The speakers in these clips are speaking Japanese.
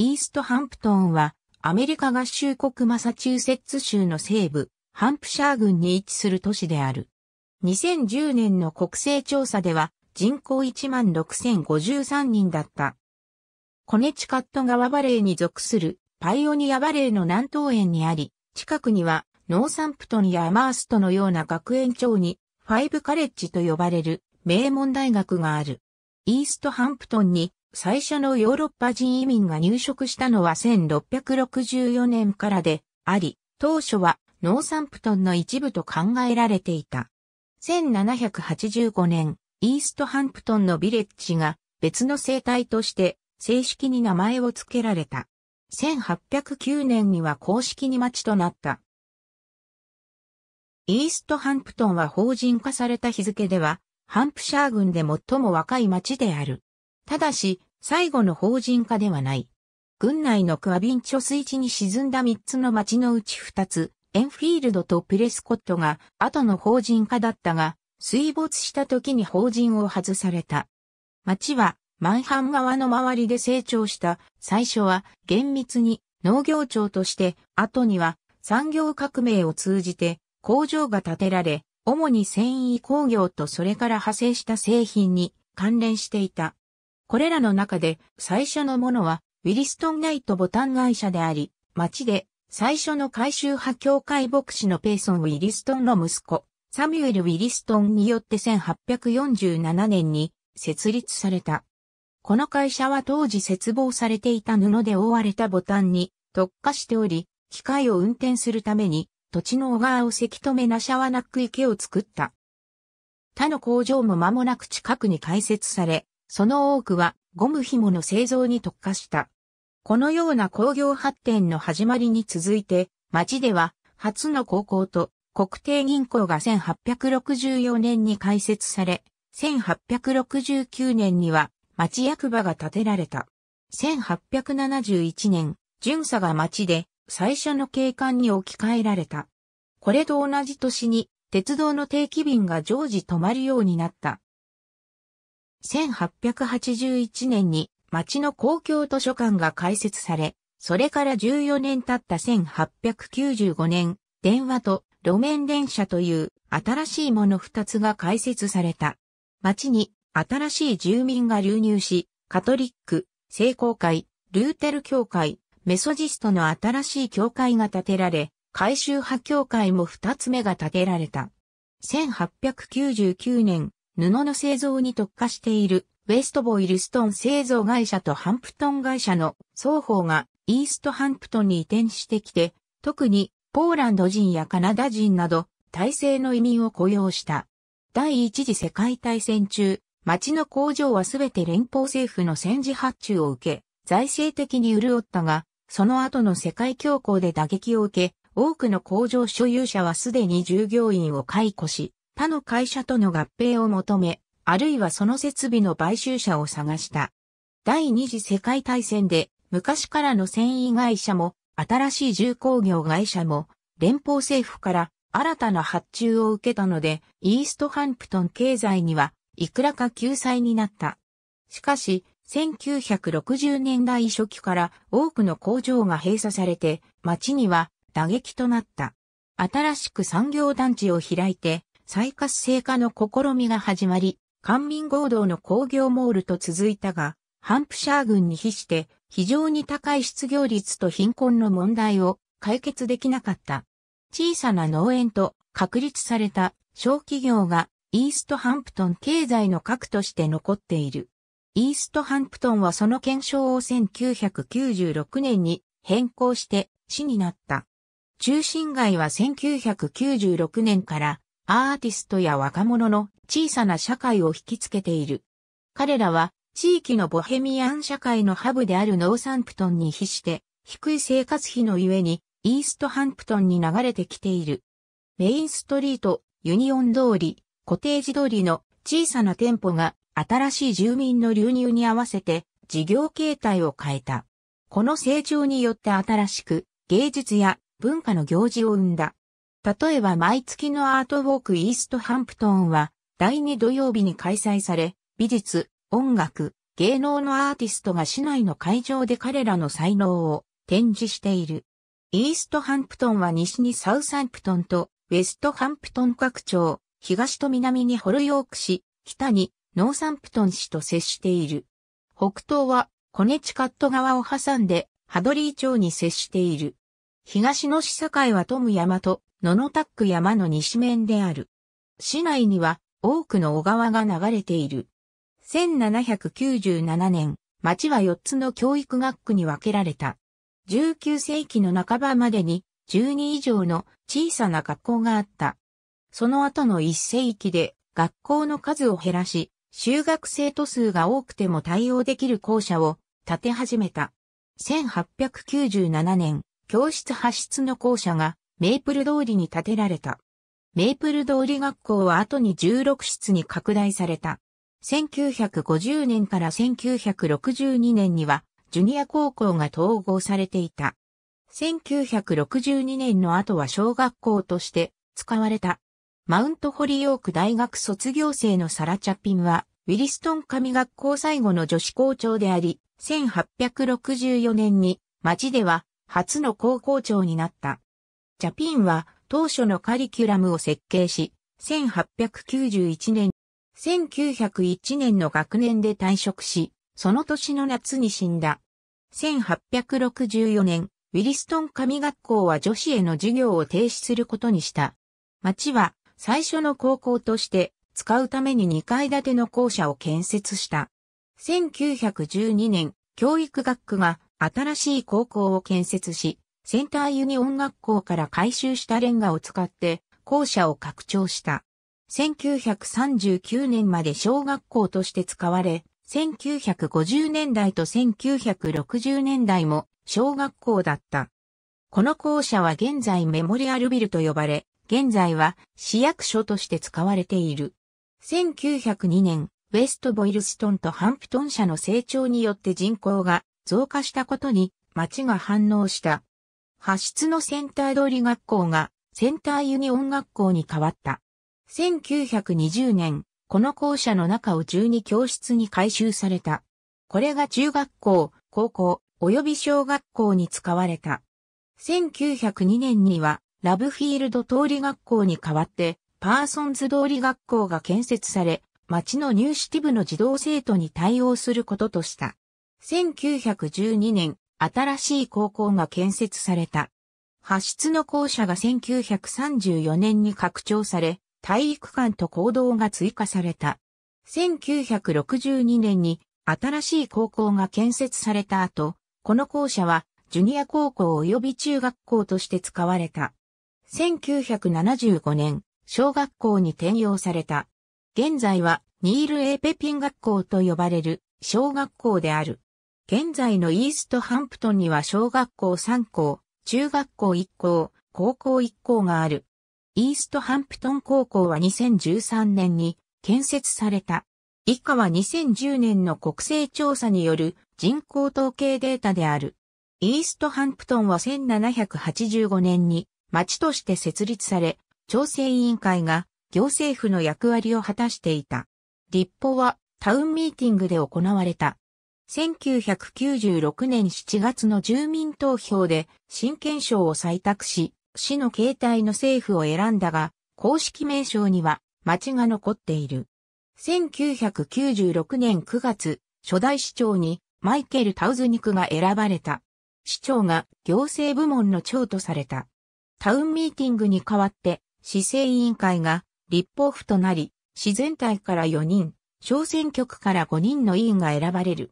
イーストハンプトンは、アメリカ合衆国マサチューセッツ州の西部、ハンプシャー郡に位置する都市である。2010年の国勢調査では、人口16,053人だった。コネチカット川バレーに属するパイオニアバレーの南東園にあり、近くにはノーサンプトンやアマーストのような学園長にファイブカレッジと呼ばれる名門大学がある。イーストハンプトンに最初のヨーロッパ人移民が入植したのは1664年からであり、当初はノーサンプトンの一部と考えられていた。1785年、イーストハンプトンのビレッジが別の生態として正式に名前を付けられた。1809年には公式に町となった。イーストハンプトンは法人化された日付では、ハンプシャー郡で最も若い町である。ただし、最後の法人化ではない。軍内のクアビンチョ水地に沈んだ3つの町のうち2つ、エンフィールドとプレスコットが後の法人化だったが、水没した時に法人を外された。町はマンハン川の周りで成長した。最初は厳密に農業庁として、後には産業革命を通じて工場が建てられ、主に繊維工業とそれから派生した製品に関連していた。これらの中で最初のものはウィリストンナイトボタン会社であり、町で最初の回収派教会牧師のペーソン・ウィリストンの息子、サミュエル・ウィリストンによって1847年に設立された。この会社は当時切望されていた布で覆われたボタンに特化しており、機械を運転するために土地の小川をせき止めなしゃわなく池を作った。他の工場も間もなく近くに開設され、その多くはゴム紐の製造に特化した。このような工業発展の始まりに続いて、町では初の高校と国定銀行が1864年に開設され、1869年には町役場が建てられた。1871年、巡査が町で最初の景観に置き換えられた。これと同じ年に鉄道の定期便が常時止まるようになった。1881年に町の公共図書館が開設され、それから14年経った1895年、電話と路面電車という新しいもの2つが開設された。町に新しい住民が流入し、カトリック、聖公会、ルーテル教会、メソジストの新しい教会が建てられ、改修派教会も2つ目が建てられた。1899年、布の製造に特化しているウェストボイルストン製造会社とハンプトン会社の双方がイーストハンプトンに移転してきて、特にポーランド人やカナダ人など体制の移民を雇用した。第一次世界大戦中、町の工場はすべて連邦政府の戦時発注を受け、財政的に潤ったが、その後の世界恐慌で打撃を受け、多くの工場所有者はすでに従業員を解雇し、他の会社との合併を求め、あるいはその設備の買収者を探した。第二次世界大戦で昔からの繊維会社も新しい重工業会社も連邦政府から新たな発注を受けたので、イーストハンプトン経済にはいくらか救済になった。しかし、1960年代初期から多くの工場が閉鎖されて、街には打撃となった。新しく産業団地を開いて、再活性化の試みが始まり、官民合同の工業モールと続いたが、ハンプシャー軍に比して非常に高い失業率と貧困の問題を解決できなかった。小さな農園と確立された小企業がイーストハンプトン経済の核として残っている。イーストハンプトンはその検証を1996年に変更して市になった。中心街は1996年からアーティストや若者の小さな社会を引きつけている。彼らは地域のボヘミアン社会のハブであるノーサンプトンに比して低い生活費のゆえにイーストハンプトンに流れてきている。メインストリート、ユニオン通り、コテージ通りの小さな店舗が新しい住民の流入に合わせて事業形態を変えた。この成長によって新しく芸術や文化の行事を生んだ。例えば毎月のアートウォークイーストハンプトンは第2土曜日に開催され、美術、音楽、芸能のアーティストが市内の会場で彼らの才能を展示している。イーストハンプトンは西にサウサンプトンとウェストハンプトン各張、東と南にホルヨーク市、北にノーサンプトン市と接している。北東はコネチカット川を挟んでハドリー町に接している。東の市境はトム山と野のタック山の西面である。市内には多くの小川が流れている。1797年、町は4つの教育学区に分けられた。19世紀の半ばまでに12以上の小さな学校があった。その後の1世紀で学校の数を減らし、修学生徒数が多くても対応できる校舎を建て始めた。1897年、教室発出の校舎がメープル通りに建てられた。メープル通り学校は後に16室に拡大された。1950年から1962年には、ジュニア高校が統合されていた。1962年の後は小学校として使われた。マウントホリオーク大学卒業生のサラ・チャピンは、ウィリストン神学校最後の女子校長であり、1864年に町では初の高校長になった。ジャピンは当初のカリキュラムを設計し、1891年、1901年の学年で退職し、その年の夏に死んだ。1864年、ウィリストン上学校は女子への授業を停止することにした。町は最初の高校として使うために2階建ての校舎を建設した。1912年、教育学区が新しい高校を建設し、センターユニオン学校から回収したレンガを使って校舎を拡張した。1939年まで小学校として使われ、1950年代と1960年代も小学校だった。この校舎は現在メモリアルビルと呼ばれ、現在は市役所として使われている。1902年、ウェストボイルストンとハンプトン社の成長によって人口が増加したことに町が反応した。発出のセンター通り学校がセンターユニオン学校に変わった。1920年、この校舎の中を12教室に改修された。これが中学校、高校、及び小学校に使われた。1902年には、ラブフィールド通り学校に代わって、パーソンズ通り学校が建設され、町の入試ティブの児童生徒に対応することとした。1912年、新しい高校が建設された。発出の校舎が1934年に拡張され、体育館と行動が追加された。1962年に新しい高校が建設された後、この校舎はジュニア高校及び中学校として使われた。1975年、小学校に転用された。現在はニール・エーペピン学校と呼ばれる小学校である。現在のイーストハンプトンには小学校3校、中学校1校、高校1校がある。イーストハンプトン高校は2013年に建設された。以下は2010年の国勢調査による人口統計データである。イーストハンプトンは1785年に町として設立され、調整委員会が行政府の役割を果たしていた。立法はタウンミーティングで行われた。1996年7月の住民投票で新憲章を採択し、市の形態の政府を選んだが、公式名称には町が残っている。1996年9月、初代市長にマイケル・タウズニクが選ばれた。市長が行政部門の長とされた。タウンミーティングに代わって、市政委員会が立法府となり、市全体から4人、小選挙区から5人の委員が選ばれる。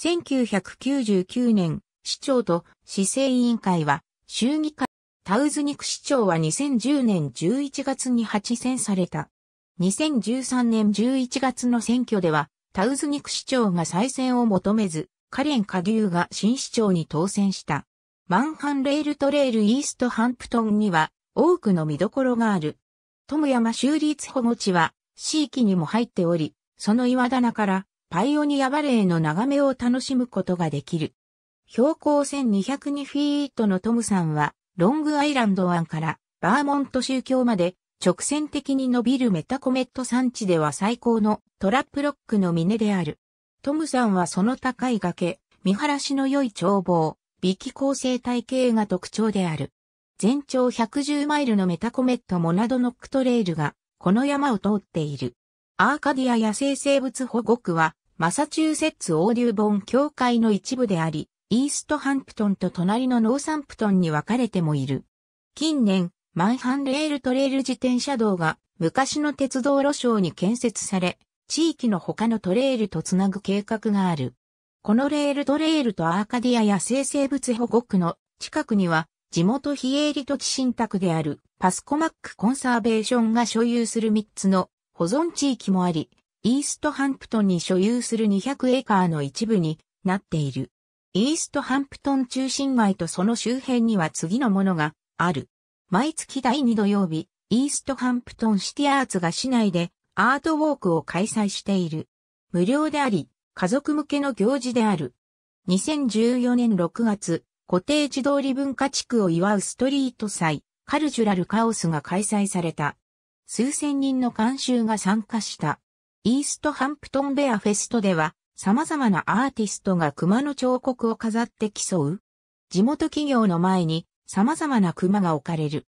1999年、市長と市政委員会は、州議会、タウズニク市長は2010年11月に8選された。2013年11月の選挙では、タウズニク市長が再選を求めず、カレン・カデューが新市長に当選した。マンハンレールトレイルイーストハンプトンには多くの見どころがある。トムヤマ州立保護地は地域にも入っており、その岩棚からパイオニアバレーの眺めを楽しむことができる。標高1202フィートのトムさんは、ロングアイランド湾からバーモント州境まで直線的に伸びるメタコメット山地では最高のトラップロックの峰である。トムさんはその高い崖、見晴らしの良い眺望、微気構成体系が特徴である。全長110マイルのメタコメットモナドノックトレイルが、この山を通っている。アーカディア野生生物保護区は、マサチューセッツオーデューボン協会の一部であり、イーストハンプトンと隣のノーサンプトンに分かれてもいる。近年、マンハンレールトレール自転車道が昔の鉄道路床に建設され、地域の他のトレールとつなぐ計画がある。このレールトレールとアーカディアや生成物保護区の近くには地元非営利土地信託であるパスコマックコンサーベーションが所有する3つの保存地域もあり、イーストハンプトンに所有する200エーカーの一部になっている。イーストハンプトン中心街とその周辺には次のものがある。毎月第2土曜日、イーストハンプトンシティアーツが市内でアートウォークを開催している。無料であり、家族向けの行事である。2014年6月、コテージ通り文化地区を祝うストリート祭、カルジュラルカオスが開催された。数千人の監修が参加した。イーストハンプトンベアフェストでは、様々なアーティストが熊の彫刻を飾って競う。地元企業の前に様々な熊が置かれる。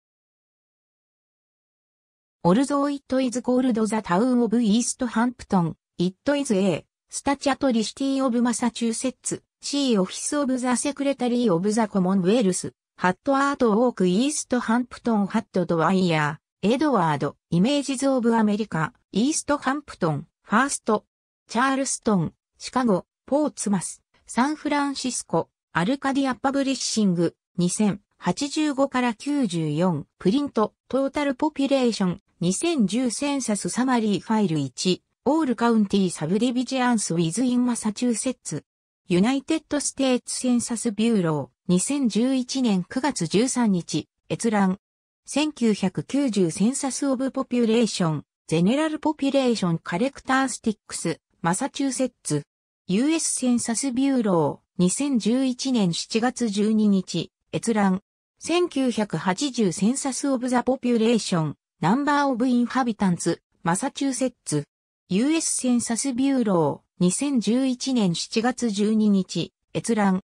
Although it is called the town of East Hampton, it is a statutory city of Massachusetts, see office of the Secretary of the Commonwealth, had art work East Hampton had d w y e r エドワード、イメージズ・オブ・アメリカ、イースト・ハンプトン、ファースト、チャールストン、シカゴ、ポーツマス、サンフランシスコ、アルカディア・パブリッシング、2085から94、プリント、トータルポピュレーション、2010センサスサマリーファイル1、オールカウンティサブディビジアンスウィズインマサチューセッツ、ユナイテッドステーツセンサスビューロー、2011年9月13日、閲覧、1990センサス・オブ・ポピュレーション、ゼネラル・ポピュレーション・カレクタースティックス、マサチューセッツ、US センサス・ビューロー、2011年7月12日、閲覧、1980センサス・オブ・ザ・ポピュレーション、ナンバー・オブ・インハビタンツ、マサチューセッツ、US センサス・ビューロー、2011年7月12日、閲覧、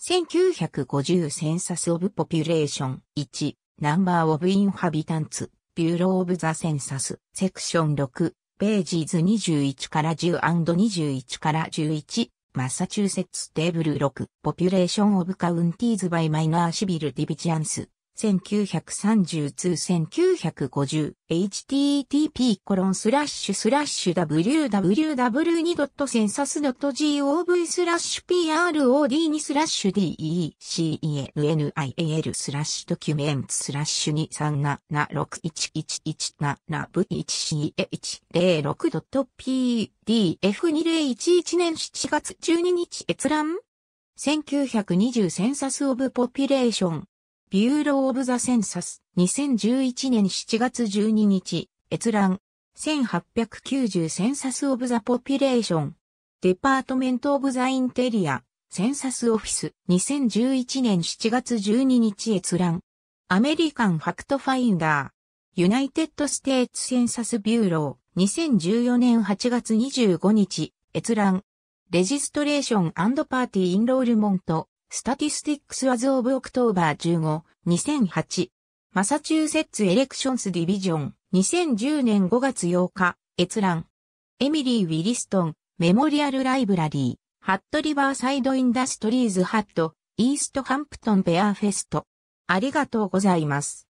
1950センサス・オブ・ポピュレーション、1、ナンバーオブインハビタンツ、ビューローオブザセンサス、セクション6、ページーズ21から10 &21 から11、マサチューセッツテーブル6、ポピュレーションオブカウンティーズバイマイナーシビルディビジアンス。1932-1950 http コロンスラッシュスラッシュ www2.census.gov スラッシュ prod2 スラッシュ decenial スラッシュドキュメントスラッシュ 2376117V1CH06.pdf2011 年7月12日閲覧1920センサスオブポピュレーションビューロー・オブ・ザ・センサス、2011年7月12日、閲覧、1890センサス・オブ・ザ・ポピュレーション、デパートメント・オブ・ザ・インテリア、センサス・オフィス、2011年7月12日閲覧、アメリカン・ファクト・ファインダー、ユナイテッド・ステーツ・センサス・ビューロー、2014年8月25日、閲覧、レジストレーションパーティー・インロールモント、Statistics as of October 15、2008。マサチューセッツ・エレクションス・ディビジョン、2010年5月8日、閲覧。エミリー・ウィリストン、メモリアル・ライブラリー。ハットリバーサイドインダストリーズハット、イーストハンプトンベアーフェスト。ありがとうございます。